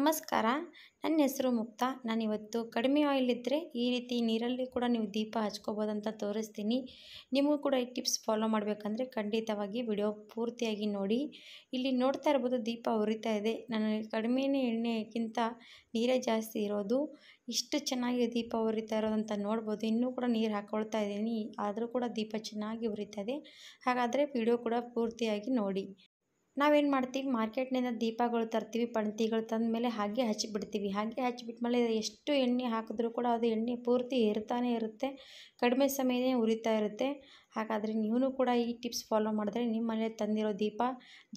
ನಮಸ್ಕಾರ ನನ್ನ ಹೆಸರು ಮುಕ್ತಾ ನಾನಿವತ್ತು ಕಡಿಮೆ ಆಯಿಲ್ ಇದ್ದರೆ ಈ ರೀತಿ ನೀರಲ್ಲಿ ಕೂಡ ನೀವು ದೀಪ ಅಂತ ತೋರಿಸ್ತೀನಿ ನಿಮಗೂ ಕೂಡ ಈ ಟಿಪ್ಸ್ ಫಾಲೋ ಮಾಡಬೇಕಂದ್ರೆ ಖಂಡಿತವಾಗಿ ವಿಡಿಯೋ ಪೂರ್ತಿಯಾಗಿ ನೋಡಿ ಇಲ್ಲಿ ನೋಡ್ತಾ ಇರ್ಬೋದು ದೀಪ ಉರಿತಾ ಇದೆ ನನಗೆ ಕಡಿಮೆ ಎಣ್ಣೆಗಿಂತ ನೀರೇ ಜಾಸ್ತಿ ಇರೋದು ಇಷ್ಟು ಚೆನ್ನಾಗಿ ದೀಪ ಉರಿತಾ ಇರೋದಂತ ನೋಡ್ಬೋದು ಇನ್ನೂ ಕೂಡ ನೀರು ಹಾಕ್ಕೊಳ್ತಾ ಇದ್ದೀನಿ ಆದರೂ ಕೂಡ ದೀಪ ಚೆನ್ನಾಗಿ ಉರಿತಾ ಇದೆ ಹಾಗಾದರೆ ವಿಡಿಯೋ ಕೂಡ ಪೂರ್ತಿಯಾಗಿ ನೋಡಿ ನಾವೇನು ಮಾಡ್ತೀವಿ ಮಾರ್ಕೆಟ್ನಿಂದ ದೀಪಗಳು ತರ್ತೀವಿ ಪಣತಿಗಳು ತಂದಮೇಲೆ ಹಾಗೆ ಹಚ್ಚಿಬಿಡ್ತೀವಿ ಹಾಗೆ ಮೇಲೆ ಎಷ್ಟು ಎಣ್ಣೆ ಹಾಕಿದ್ರೂ ಕೂಡ ಅದು ಎಣ್ಣೆ ಪೂರ್ತಿ ಇರ್ತಾನೆ ಇರುತ್ತೆ ಕಡಿಮೆ ಸಮಯನೇ ಉರಿತಾ ಇರುತ್ತೆ ಹಾಗಾದರೆ ನೀವು ಕೂಡ ಈ ಟಿಪ್ಸ್ ಫಾಲೋ ಮಾಡಿದ್ರೆ ನಿಮ್ಮ ತಂದಿರೋ ದೀಪ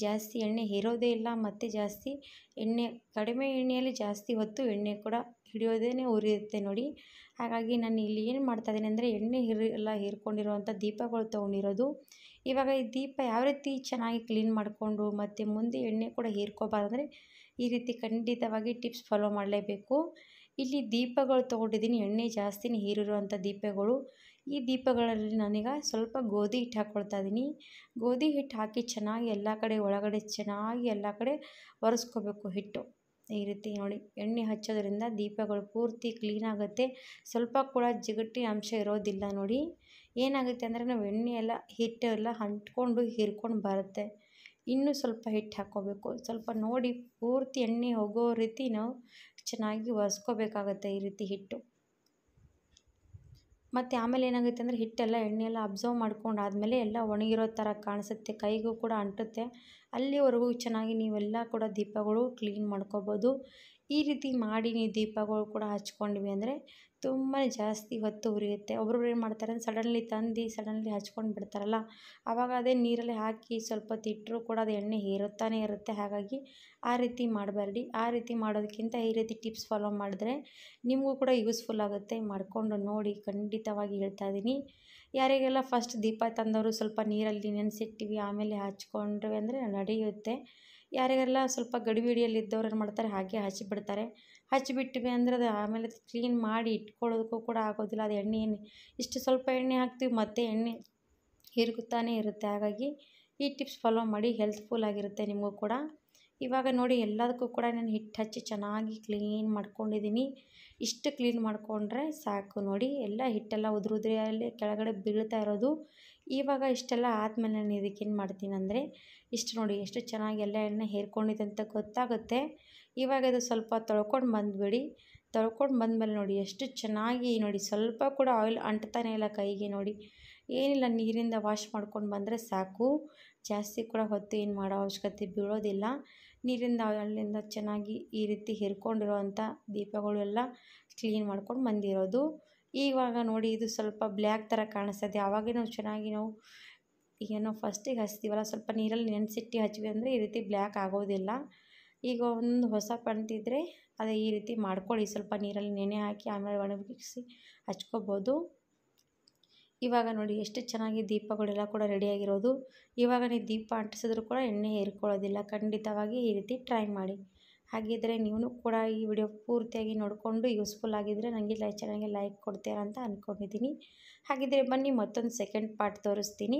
ಜಾಸ್ತಿ ಎಣ್ಣೆ ಹೀರೋದೇ ಇಲ್ಲ ಮತ್ತು ಜಾಸ್ತಿ ಎಣ್ಣೆ ಕಡಿಮೆ ಎಣ್ಣೆಯಲ್ಲಿ ಜಾಸ್ತಿ ಹೊತ್ತು ಎಣ್ಣೆ ಕೂಡ ಹಿಡಿಯೋದೇ ಉರಿಯುತ್ತೆ ನೋಡಿ ಹಾಗಾಗಿ ನಾನು ಇಲ್ಲಿ ಏನು ಮಾಡ್ತಾ ಇದ್ದೀನಿ ಅಂದರೆ ಎಣ್ಣೆ ಹಿರಿ ಎಲ್ಲ ಹೀರ್ಕೊಂಡಿರುವಂಥ ದೀಪಗಳು ತೊಗೊಂಡಿರೋದು ಇವಾಗ ಈ ದೀಪ ಯಾವ ರೀತಿ ಚೆನ್ನಾಗಿ ಕ್ಲೀನ್ ಮಾಡಿಕೊಂಡು ಮತ್ತು ಮುಂದೆ ಎಣ್ಣೆ ಕೂಡ ಹೀರ್ಕೋಬಾರ್ದಂದರೆ ಈ ರೀತಿ ಖಂಡಿತವಾಗಿ ಟಿಪ್ಸ್ ಫಾಲೋ ಮಾಡಲೇಬೇಕು ಇಲ್ಲಿ ದೀಪಗಳು ತೊಗೊಂಡಿದ್ದೀನಿ ಎಣ್ಣೆ ಜಾಸ್ತಿನೇ ಹೀರಿರುವಂಥ ದೀಪಗಳು ಈ ದೀಪಗಳಲ್ಲಿ ನಾನೀಗ ಸ್ವಲ್ಪ ಗೋಧಿ ಹಿಟ್ಟು ಹಾಕ್ಕೊಳ್ತಾ ಇದ್ದೀನಿ ಗೋಧಿ ಹಿಟ್ಟು ಹಾಕಿ ಚೆನ್ನಾಗಿ ಎಲ್ಲ ಕಡೆ ಒಳಗಡೆ ಚೆನ್ನಾಗಿ ಎಲ್ಲ ಕಡೆ ಒರೆಸ್ಕೋಬೇಕು ಹಿಟ್ಟು ಈ ರೀತಿ ನೋಡಿ ಎಣ್ಣೆ ಹಚ್ಚೋದ್ರಿಂದ ದೀಪಗಳು ಪೂರ್ತಿ ಕ್ಲೀನ್ ಆಗುತ್ತೆ ಸ್ವಲ್ಪ ಕೂಡ ಜಿಗಟಿ ಅಂಶ ಇರೋದಿಲ್ಲ ನೋಡಿ ಏನಾಗುತ್ತೆ ಅಂದರೆ ನಾವು ಎಣ್ಣೆ ಎಲ್ಲ ಹಿಟ್ಟು ಅಂಟ್ಕೊಂಡು ಹೀರ್ಕೊಂಡು ಬರುತ್ತೆ ಇನ್ನೂ ಸ್ವಲ್ಪ ಹಿಟ್ಟು ಹಾಕ್ಕೋಬೇಕು ಸ್ವಲ್ಪ ನೋಡಿ ಪೂರ್ತಿ ಎಣ್ಣೆ ಹೋಗೋ ರೀತಿ ನಾವು ಚೆನ್ನಾಗಿ ಒರೆಸ್ಕೋಬೇಕಾಗತ್ತೆ ಈ ರೀತಿ ಹಿಟ್ಟು ಮತ್ತು ಆಮೇಲೆ ಏನಾಗುತ್ತೆ ಅಂದರೆ ಹಿಟ್ಟೆಲ್ಲ ಎಲ್ಲ ಅಬ್ಸರ್ವ್ ಮಾಡ್ಕೊಂಡು ಆದಮೇಲೆ ಎಲ್ಲ ಒಣಗಿರೋ ಥರ ಕಾಣಿಸುತ್ತೆ ಕೈಗೂ ಕೂಡ ಅಂಟುತ್ತೆ ಅಲ್ಲಿವರೆಗೂ ಚೆನ್ನಾಗಿ ನೀವೆಲ್ಲ ಕೂಡ ದೀಪಗಳು ಕ್ಲೀನ್ ಮಾಡ್ಕೋಬೋದು ಈ ರೀತಿ ಮಾಡಿ ನೀವು ದೀಪಗಳು ಕೂಡ ಹಚ್ಕೊಂಡ್ವಿ ಅಂದರೆ ತುಂಬ ಜಾಸ್ತಿ ಹೊತ್ತು ಉರಿಯುತ್ತೆ ಒಬ್ಬೊಬ್ರು ಏನು ಮಾಡ್ತಾರೆ ಸಡನ್ಲಿ ತಂದು ಸಡನ್ಲಿ ಹಚ್ಕೊಂಡು ಬಿಡ್ತಾರಲ್ಲ ಆವಾಗ ಅದೇ ನೀರಲ್ಲಿ ಹಾಕಿ ಸ್ವಲ್ಪ ತಿಟ್ಟರು ಕೂಡ ಅದು ಎಣ್ಣೆ ಹೀರುತ್ತಾನೆ ಇರುತ್ತೆ ಹಾಗಾಗಿ ಆ ರೀತಿ ಮಾಡಬಾರ್ದು ಆ ರೀತಿ ಮಾಡೋದಕ್ಕಿಂತ ಈ ರೀತಿ ಟಿಪ್ಸ್ ಫಾಲೋ ಮಾಡಿದ್ರೆ ನಿಮಗೂ ಕೂಡ ಯೂಸ್ಫುಲ್ ಆಗುತ್ತೆ ಮಾಡಿಕೊಂಡು ನೋಡಿ ಖಂಡಿತವಾಗಿ ಹೇಳ್ತಾ ಇದ್ದೀನಿ ಯಾರಿಗೆಲ್ಲ ಫಸ್ಟ್ ದೀಪ ತಂದವರು ಸ್ವಲ್ಪ ನೀರಲ್ಲಿ ನೆನೆಸಿಟ್ಟಿವಿ ಆಮೇಲೆ ಹಚ್ಕೊಂಡ್ರೆ ಅಂದರೆ ನಡೆಯುತ್ತೆ ಯಾರಿಗೆಲ್ಲ ಸ್ವಲ್ಪ ಇದ್ದವ್ರು ಏನು ಮಾಡ್ತಾರೆ ಹಾಗೆ ಹಚ್ಚಿಬಿಡ್ತಾರೆ ಹಚ್ಚಿಬಿಟ್ಟಿವಿ ಅಂದರೆ ಅದು ಆಮೇಲೆ ಕ್ಲೀನ್ ಮಾಡಿ ಇಟ್ಕೊಳ್ಳೋದಕ್ಕೂ ಕೂಡ ಆಗೋದಿಲ್ಲ ಅದು ಎಣ್ಣೆ ಎಣ್ಣೆ ಇಷ್ಟು ಸ್ವಲ್ಪ ಎಣ್ಣೆ ಹಾಕ್ತೀವಿ ಮತ್ತೆ ಎಣ್ಣೆ ಹೀರ್ಗುತ್ತಾನೆ ಇರುತ್ತೆ ಹಾಗಾಗಿ ಈ ಟಿಪ್ಸ್ ಫಾಲೋ ಮಾಡಿ ಹೆಲ್ತ್ಫುಲ್ ಆಗಿರುತ್ತೆ ನಿಮಗೂ ಕೂಡ ಇವಾಗ ನೋಡಿ ಎಲ್ಲದಕ್ಕೂ ಕೂಡ ನಾನು ಹಿಟ್ಟು ಹಚ್ಚಿ ಚೆನ್ನಾಗಿ ಕ್ಲೀನ್ ಮಾಡ್ಕೊಂಡಿದ್ದೀನಿ ಇಷ್ಟು ಕ್ಲೀನ್ ಮಾಡಿಕೊಂಡ್ರೆ ಸಾಕು ನೋಡಿ ಎಲ್ಲ ಹಿಟ್ಟೆಲ್ಲ ಉದುರು ಉದುರಿಯಲ್ಲಿ ಕೆಳಗಡೆ ಬೀಳ್ತಾ ಇರೋದು ಇವಾಗ ಇಷ್ಟೆಲ್ಲ ಆದಮೇಲೆ ನಾನು ಇದಕ್ಕೇನು ಮಾಡ್ತೀನಿ ಅಂದರೆ ಇಷ್ಟು ನೋಡಿ ಎಷ್ಟು ಚೆನ್ನಾಗಿ ಎಲ್ಲ ಎಣ್ಣೆ ಹೇರ್ಕೊಂಡಿದೆ ಅಂತ ಗೊತ್ತಾಗುತ್ತೆ ಇವಾಗ ಅದು ಸ್ವಲ್ಪ ತೊಳ್ಕೊಂಡು ಬಂದುಬಿಡಿ ತೊಳ್ಕೊಂಡು ಬಂದಮೇಲೆ ನೋಡಿ ಎಷ್ಟು ಚೆನ್ನಾಗಿ ನೋಡಿ ಸ್ವಲ್ಪ ಕೂಡ ಆಯಿಲ್ ಅಂಟ್ತಾನೆ ಇಲ್ಲ ಕೈಗೆ ನೋಡಿ ಏನಿಲ್ಲ ನೀರಿಂದ ವಾಶ್ ಮಾಡ್ಕೊಂಡು ಬಂದರೆ ಸಾಕು ಜಾಸ್ತಿ ಕೂಡ ಹೊತ್ತು ಏನು ಮಾಡೋ ಅವಶ್ಯಕತೆ ಬೀಳೋದಿಲ್ಲ ನೀರಿಂದ ಅಲ್ಲಿಂದ ಚೆನ್ನಾಗಿ ಈ ರೀತಿ ಹಿರ್ಕೊಂಡಿರೋವಂಥ ದೀಪಗಳು ಎಲ್ಲ ಕ್ಲೀನ್ ಮಾಡ್ಕೊಂಡು ಬಂದಿರೋದು ಈವಾಗ ನೋಡಿ ಇದು ಸ್ವಲ್ಪ ಬ್ಲ್ಯಾಕ್ ಥರ ಕಾಣಿಸ್ತದೆ ಆವಾಗೇ ನಾವು ಚೆನ್ನಾಗಿ ನಾವು ಏನೋ ಫಸ್ಟಿಗೆ ಹಚ್ತೀವಲ್ಲ ಸ್ವಲ್ಪ ನೀರಲ್ಲಿ ನೆನೆಸಿಟ್ಟು ಹಚ್ಚಿವಿ ಅಂದರೆ ಈ ರೀತಿ ಬ್ಲ್ಯಾಕ್ ಆಗೋದಿಲ್ಲ ಈಗ ಒಂದು ಹೊಸ ಪಂಟಿದ್ರೆ ಅದೇ ಈ ರೀತಿ ಮಾಡ್ಕೊಳ್ಳಿ ಸ್ವಲ್ಪ ನೀರಲ್ಲಿ ನೆನೆ ಹಾಕಿ ಆಮೇಲೆ ಒಣಗಿಸಿ ಹಚ್ಕೋಬೋದು ಇವಾಗ ನೋಡಿ ಎಷ್ಟು ಚೆನ್ನಾಗಿ ದೀಪಗಳೆಲ್ಲ ಕೂಡ ರೆಡಿಯಾಗಿರೋದು ಇವಾಗ ನೀವು ದೀಪ ಅಂಟಿಸಿದ್ರು ಕೂಡ ಎಣ್ಣೆ ಹೇರ್ಕೊಳ್ಳೋದಿಲ್ಲ ಖಂಡಿತವಾಗಿ ಈ ರೀತಿ ಟ್ರೈ ಮಾಡಿ ಹಾಗಿದ್ದರೆ ನೀವು ಕೂಡ ಈ ವಿಡಿಯೋ ಪೂರ್ತಿಯಾಗಿ ನೋಡಿಕೊಂಡು ಯೂಸ್ಫುಲ್ ಆಗಿದ್ದರೆ ನನಗೆ ಲೈ ಚೆನ್ನಾಗಿ ಲೈಕ್ ಕೊಡ್ತೀರಾ ಅಂತ ಅಂದ್ಕೊಂಡಿದ್ದೀನಿ ಹಾಗಿದ್ದರೆ ಬನ್ನಿ ಮತ್ತೊಂದು ಸೆಕೆಂಡ್ ಪಾರ್ಟ್ ತೋರಿಸ್ತೀನಿ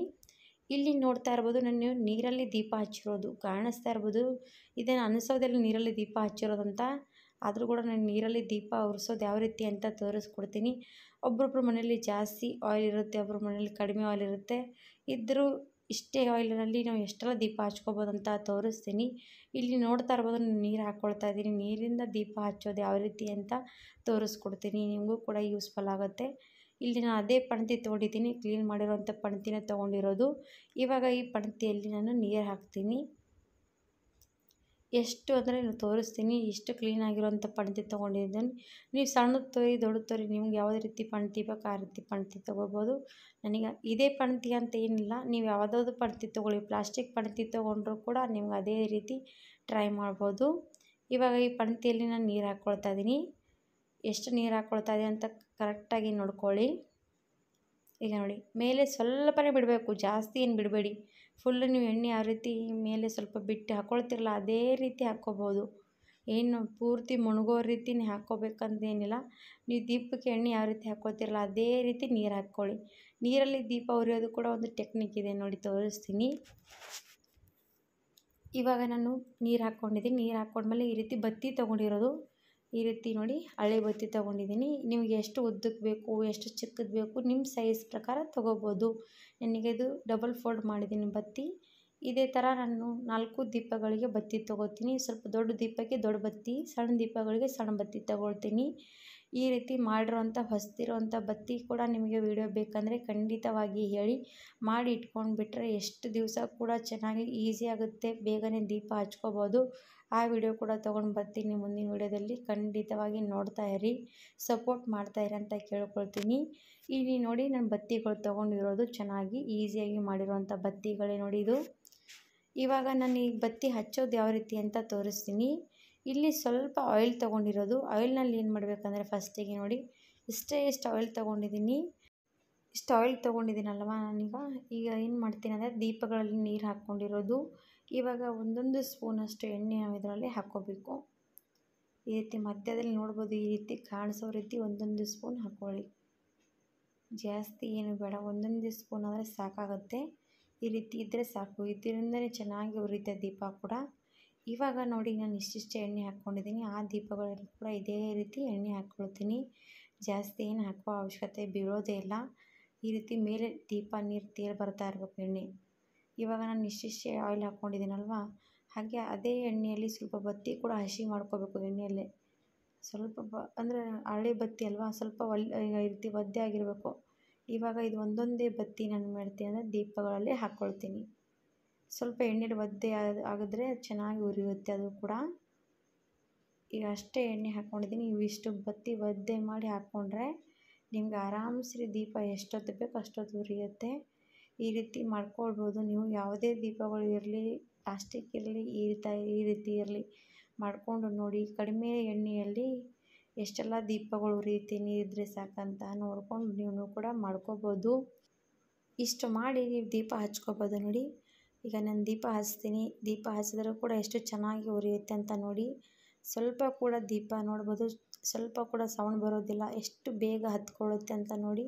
ಇಲ್ಲಿ ನೋಡ್ತಾ ಇರ್ಬೋದು ನಾನು ನೀರಲ್ಲಿ ದೀಪ ಹಚ್ಚಿರೋದು ಕಾಣಿಸ್ತಾ ಇರ್ಬೋದು ಇದನ್ನು ಅನಿಸೋದೆಲ್ಲ ನೀರಲ್ಲಿ ದೀಪ ಹಚ್ಚಿರೋದಂತ ಆದರೂ ಕೂಡ ನಾನು ನೀರಲ್ಲಿ ದೀಪ ಉರಿಸೋದು ಯಾವ ರೀತಿ ಅಂತ ತೋರಿಸ್ಕೊಡ್ತೀನಿ ಒಬ್ಬೊಬ್ರ ಮನೇಲಿ ಜಾಸ್ತಿ ಆಯಿಲ್ ಇರುತ್ತೆ ಒಬ್ಬರ ಮನೇಲಿ ಕಡಿಮೆ ಆಯಿಲ್ ಇರುತ್ತೆ ಇದ್ದರೂ ಇಷ್ಟೇ ಆಯಿಲಿನಲ್ಲಿ ನಾವು ಎಷ್ಟೆಲ್ಲ ದೀಪ ಅಂತ ತೋರಿಸ್ತೀನಿ ಇಲ್ಲಿ ನೋಡ್ತಾ ಇರ್ಬೋದು ನಾನು ನೀರು ಹಾಕ್ಕೊಳ್ತಾ ಇದ್ದೀನಿ ನೀರಿಂದ ದೀಪ ಹಚ್ಚೋದು ಯಾವ ರೀತಿ ಅಂತ ತೋರಿಸ್ಕೊಡ್ತೀನಿ ನಿಮಗೂ ಕೂಡ ಯೂಸ್ಫುಲ್ ಆಗುತ್ತೆ ಇಲ್ಲಿ ನಾನು ಅದೇ ಪಣತಿ ತೊಗೊಂಡಿದ್ದೀನಿ ಕ್ಲೀನ್ ಮಾಡಿರೋವಂಥ ಪಣತಿನ ತೊಗೊಂಡಿರೋದು ಇವಾಗ ಈ ಪಣತಿಯಲ್ಲಿ ನಾನು ನೀರು ಹಾಕ್ತೀನಿ ಎಷ್ಟು ಅಂದರೆ ನಾನು ತೋರಿಸ್ತೀನಿ ಎಷ್ಟು ಕ್ಲೀನಾಗಿರುವಂಥ ಪಣತಿ ತೊಗೊಂಡಿದ್ದೀನಿ ನೀವು ಸಣ್ಣದು ತೊರಿ ದೊಡ್ಡದು ತೋರಿ ನಿಮ್ಗೆ ಯಾವುದೇ ರೀತಿ ಪಣತಿ ಬೇಕು ಆ ರೀತಿ ಪಣತಿ ತೊಗೋಬೋದು ನನಗೆ ಇದೇ ಪಣತಿ ಅಂತ ಏನಿಲ್ಲ ನೀವು ಯಾವುದಾದ್ರು ಪಣತಿ ತೊಗೊಳ್ಳಿ ಪ್ಲಾಸ್ಟಿಕ್ ಪಣತಿ ತೊಗೊಂಡ್ರೂ ಕೂಡ ನಿಮ್ಗೆ ಅದೇ ರೀತಿ ಟ್ರೈ ಮಾಡ್ಬೋದು ಇವಾಗ ಈ ಪಣತಿಯಲ್ಲಿ ನಾನು ನೀರು ಹಾಕ್ಕೊಳ್ತಾ ಇದ್ದೀನಿ ಎಷ್ಟು ನೀರು ಹಾಕ್ಕೊಳ್ತಾ ಇದೆ ಅಂತ ಕರೆಕ್ಟಾಗಿ ನೋಡ್ಕೊಳ್ಳಿ ಈಗ ನೋಡಿ ಮೇಲೆ ಸ್ವಲ್ಪನೇ ಬಿಡಬೇಕು ಜಾಸ್ತಿ ಏನು ಬಿಡಬೇಡಿ ಫುಲ್ಲು ನೀವು ಎಣ್ಣೆ ಯಾವ ರೀತಿ ಮೇಲೆ ಸ್ವಲ್ಪ ಬಿಟ್ಟು ಹಾಕ್ಕೊಳ್ತಿರಲ್ಲ ಅದೇ ರೀತಿ ಹಾಕ್ಕೋಬೋದು ಏನು ಪೂರ್ತಿ ಮುಣಗೋ ರೀತಿನೇ ಹಾಕ್ಕೋಬೇಕಂತೇನಿಲ್ಲ ನೀವು ದೀಪಕ್ಕೆ ಎಣ್ಣೆ ಯಾವ ರೀತಿ ಹಾಕ್ಕೋತಿರಲ್ಲ ಅದೇ ರೀತಿ ನೀರು ಹಾಕ್ಕೊಳ್ಳಿ ನೀರಲ್ಲಿ ದೀಪ ಉರಿಯೋದು ಕೂಡ ಒಂದು ಟೆಕ್ನಿಕ್ ಇದೆ ನೋಡಿ ತೋರಿಸ್ತೀನಿ ಇವಾಗ ನಾನು ನೀರು ಹಾಕ್ಕೊಂಡಿದ್ದೀನಿ ನೀರು ಹಾಕ್ಕೊಂಡ್ಮೇಲೆ ಈ ರೀತಿ ಬತ್ತಿ ತೊಗೊಂಡಿರೋದು ಈ ರೀತಿ ನೋಡಿ ಹಳೆ ಬತ್ತಿ ತೊಗೊಂಡಿದ್ದೀನಿ ನಿಮಗೆ ಎಷ್ಟು ಉದ್ದಕ್ಕೆ ಬೇಕು ಎಷ್ಟು ಚಿಕ್ಕದ ಬೇಕು ನಿಮ್ಮ ಸೈಜ್ ಪ್ರಕಾರ ತೊಗೋಬೋದು ನನಗೆ ಇದು ಡಬಲ್ ಫೋಲ್ಡ್ ಮಾಡಿದ್ದೀನಿ ಬತ್ತಿ ಇದೇ ಥರ ನಾನು ನಾಲ್ಕು ದೀಪಗಳಿಗೆ ಬತ್ತಿ ತೊಗೋತೀನಿ ಸ್ವಲ್ಪ ದೊಡ್ಡ ದೀಪಕ್ಕೆ ದೊಡ್ಡ ಬತ್ತಿ ಸಣ್ಣ ದೀಪಗಳಿಗೆ ಸಣ್ಣ ಬತ್ತಿ ತೊಗೊಳ್ತೀನಿ ಈ ರೀತಿ ಮಾಡಿರೋಂಥ ಹೊಸ್ತಿರೋಂಥ ಬತ್ತಿ ಕೂಡ ನಿಮಗೆ ವಿಡಿಯೋ ಬೇಕಂದರೆ ಖಂಡಿತವಾಗಿ ಹೇಳಿ ಮಾಡಿ ಇಟ್ಕೊಂಡು ಬಿಟ್ಟರೆ ಎಷ್ಟು ದಿವಸ ಕೂಡ ಚೆನ್ನಾಗಿ ಈಸಿ ಆಗುತ್ತೆ ಬೇಗನೆ ದೀಪ ಹಚ್ಕೋಬೋದು ಆ ವಿಡಿಯೋ ಕೂಡ ತೊಗೊಂಡು ಬರ್ತೀನಿ ಮುಂದಿನ ವಿಡಿಯೋದಲ್ಲಿ ಖಂಡಿತವಾಗಿ ನೋಡ್ತಾ ಇರಿ ಸಪೋರ್ಟ್ ಮಾಡ್ತಾ ಇರಿ ಅಂತ ಕೇಳ್ಕೊಳ್ತೀನಿ ಇಲ್ಲಿ ನೋಡಿ ನಾನು ಬತ್ತಿಗಳು ತೊಗೊಂಡಿರೋದು ಚೆನ್ನಾಗಿ ಈಸಿಯಾಗಿ ಮಾಡಿರೋಂಥ ಬತ್ತಿಗಳೇ ನೋಡಿ ಇದು ಇವಾಗ ನಾನು ಈ ಬತ್ತಿ ಹಚ್ಚೋದು ಯಾವ ರೀತಿ ಅಂತ ತೋರಿಸ್ತೀನಿ ಇಲ್ಲಿ ಸ್ವಲ್ಪ ಆಯಿಲ್ ತೊಗೊಂಡಿರೋದು ಆಯಿಲ್ನಲ್ಲಿ ಏನು ಮಾಡಬೇಕಂದ್ರೆ ಫಸ್ಟಿಗೆ ನೋಡಿ ಇಷ್ಟೇ ಇಷ್ಟು ಆಯಿಲ್ ತೊಗೊಂಡಿದ್ದೀನಿ ಇಷ್ಟು ಆಯಿಲ್ ತೊಗೊಂಡಿದ್ದೀನಲ್ವ ನಾನೀಗ ಈಗ ಏನು ಮಾಡ್ತೀನಿ ಅಂದರೆ ದೀಪಗಳಲ್ಲಿ ನೀರು ಹಾಕ್ಕೊಂಡಿರೋದು ಇವಾಗ ಒಂದೊಂದು ಸ್ಪೂನಷ್ಟು ಎಣ್ಣೆ ನಾವು ಇದರಲ್ಲಿ ಹಾಕ್ಕೋಬೇಕು ಈ ರೀತಿ ಮಧ್ಯದಲ್ಲಿ ನೋಡ್ಬೋದು ಈ ರೀತಿ ಕಾಣಿಸೋ ರೀತಿ ಒಂದೊಂದು ಸ್ಪೂನ್ ಹಾಕ್ಕೊಳ್ಳಿ ಜಾಸ್ತಿ ಏನು ಬೇಡ ಒಂದೊಂದು ಸ್ಪೂನ್ ಆದರೆ ಸಾಕಾಗುತ್ತೆ ಈ ರೀತಿ ಇದ್ದರೆ ಸಾಕು ಇದರಿಂದನೇ ಚೆನ್ನಾಗಿ ಉರಿಯುತ್ತೆ ದೀಪ ಕೂಡ ಇವಾಗ ನೋಡಿ ನಾನು ಇಷ್ಟಿಷ್ಟು ಎಣ್ಣೆ ಹಾಕ್ಕೊಂಡಿದ್ದೀನಿ ಆ ದೀಪಗಳಲ್ಲಿ ಕೂಡ ಇದೇ ರೀತಿ ಎಣ್ಣೆ ಹಾಕ್ಕೊಳ್ತೀನಿ ಜಾಸ್ತಿ ಏನು ಹಾಕೋ ಅವಶ್ಯಕತೆ ಬೀಳೋದೇ ಇಲ್ಲ ಈ ರೀತಿ ಮೇಲೆ ದೀಪ ನೀರು ತೇಲಿ ಬರ್ತಾ ಇರಬೇಕು ಎಣ್ಣೆ ಇವಾಗ ನಾನು ಇಷ್ಟಿಷ್ಟು ಆಯಿಲ್ ಹಾಕ್ಕೊಂಡಿದ್ದೀನಲ್ವ ಹಾಗೆ ಅದೇ ಎಣ್ಣೆಯಲ್ಲಿ ಸ್ವಲ್ಪ ಬತ್ತಿ ಕೂಡ ಹಸಿ ಮಾಡ್ಕೋಬೇಕು ಎಣ್ಣೆಯಲ್ಲೇ ಸ್ವಲ್ಪ ಬ ಅಂದರೆ ಹಳೆ ಬತ್ತಿ ಅಲ್ವಾ ಸ್ವಲ್ಪ ಒಲ್ ಈ ರೀತಿ ಒದ್ದೆ ಆಗಿರಬೇಕು ಇವಾಗ ಇದು ಒಂದೊಂದೇ ಬತ್ತಿ ನಾನು ಮಾಡ್ತೀನಿ ಅಂದರೆ ದೀಪಗಳಲ್ಲಿ ಹಾಕ್ಕೊಳ್ತೀನಿ ಸ್ವಲ್ಪ ಎಣ್ಣೆಲಿ ಒದ್ದೆ ಆಗಿದ್ರೆ ಚೆನ್ನಾಗಿ ಉರಿಯುತ್ತೆ ಅದು ಕೂಡ ಈಗ ಅಷ್ಟೇ ಎಣ್ಣೆ ಹಾಕ್ಕೊಂಡಿದ್ದೀನಿ ಇವಿಷ್ಟು ಬತ್ತಿ ಒದ್ದೆ ಮಾಡಿ ಹಾಕ್ಕೊಂಡ್ರೆ ನಿಮ್ಗೆ ಆರಾಮ್ಸ್ರಿ ದೀಪ ಎಷ್ಟೊತ್ತು ಬೇಕು ಅಷ್ಟೊತ್ತು ಉರಿಯುತ್ತೆ ಈ ರೀತಿ ಮಾಡ್ಕೊಳ್ಬೋದು ನೀವು ಯಾವುದೇ ದೀಪಗಳು ಇರಲಿ ಪ್ಲಾಸ್ಟಿಕ್ ಇರಲಿ ಈ ರೀತಿ ಈ ರೀತಿ ಇರಲಿ ಮಾಡಿಕೊಂಡು ನೋಡಿ ಕಡಿಮೆ ಎಣ್ಣೆಯಲ್ಲಿ ಎಷ್ಟೆಲ್ಲ ದೀಪಗಳು ಉರಿಯುತ್ತೆ ಇದ್ರೆ ಸಾಕಂತ ನೋಡ್ಕೊಂಡು ನೀವು ಕೂಡ ಮಾಡ್ಕೋಬೋದು ಇಷ್ಟು ಮಾಡಿ ನೀವು ದೀಪ ಹಚ್ಕೋಬೋದು ನೋಡಿ ಈಗ ನಾನು ದೀಪ ಹಚ್ತೀನಿ ದೀಪ ಹಚ್ಚಿದ್ರೂ ಕೂಡ ಎಷ್ಟು ಚೆನ್ನಾಗಿ ಉರಿಯುತ್ತೆ ಅಂತ ನೋಡಿ ಸ್ವಲ್ಪ ಕೂಡ ದೀಪ ನೋಡ್ಬೋದು ಸ್ವಲ್ಪ ಕೂಡ ಸೌಂಡ್ ಬರೋದಿಲ್ಲ ಎಷ್ಟು ಬೇಗ ಹತ್ಕೊಳ್ಳುತ್ತೆ ಅಂತ ನೋಡಿ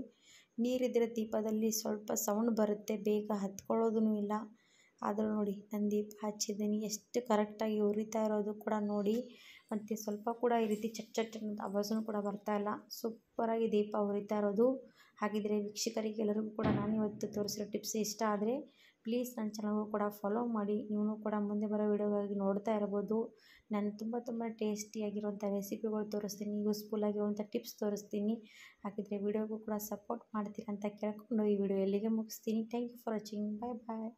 ನೀರಿದ್ದರೆ ದೀಪದಲ್ಲಿ ಸ್ವಲ್ಪ ಸೌಂಡ್ ಬರುತ್ತೆ ಬೇಗ ಹತ್ಕೊಳ್ಳೋದೂ ಇಲ್ಲ ಆದರೂ ನೋಡಿ ನಾನು ದೀಪ ಹಚ್ಚಿದ್ದೀನಿ ಎಷ್ಟು ಕರೆಕ್ಟಾಗಿ ಉರಿತಾ ಇರೋದು ಕೂಡ ನೋಡಿ ಮತ್ತು ಸ್ವಲ್ಪ ಕೂಡ ಈ ರೀತಿ ಚಟ್ ಚಟ್ ಅನ್ನೋದು ಅವಾಜೂ ಕೂಡ ಇಲ್ಲ ಸೂಪರಾಗಿ ದೀಪ ಉರಿತಾ ಇರೋದು ಹಾಗಿದ್ರೆ ವೀಕ್ಷಕರಿಗೆ ಎಲ್ಲರಿಗೂ ಕೂಡ ನಾನು ಇವತ್ತು ತೋರಿಸಿರೋ ಟಿಪ್ಸ್ ಇಷ್ಟ ಆದರೆ ಪ್ಲೀಸ್ ನನ್ನ ಚಾನಲ್ಗೂ ಕೂಡ ಫಾಲೋ ಮಾಡಿ ನೀವು ಕೂಡ ಮುಂದೆ ಬರೋ ವಿಡಿಯೋಗಾಗಿ ನೋಡ್ತಾ ಇರ್ಬೋದು ನಾನು ತುಂಬ ತುಂಬ ಟೇಸ್ಟಿಯಾಗಿರುವಂಥ ರೆಸಿಪಿಗಳು ತೋರಿಸ್ತೀನಿ ಯೂಸ್ಫುಲ್ ಆಗಿರುವಂಥ ಟಿಪ್ಸ್ ತೋರಿಸ್ತೀನಿ ಹಾಗಿದ್ರೆ ವಿಡಿಯೋಗೂ ಕೂಡ ಸಪೋರ್ಟ್ ಮಾಡ್ತೀರಾ ಅಂತ ಕೇಳ್ಕೊಂಡು ಈ ವಿಡಿಯೋ ಎಲ್ಲಿಗೆ ಮುಗಿಸ್ತೀನಿ thank you for watching bye bye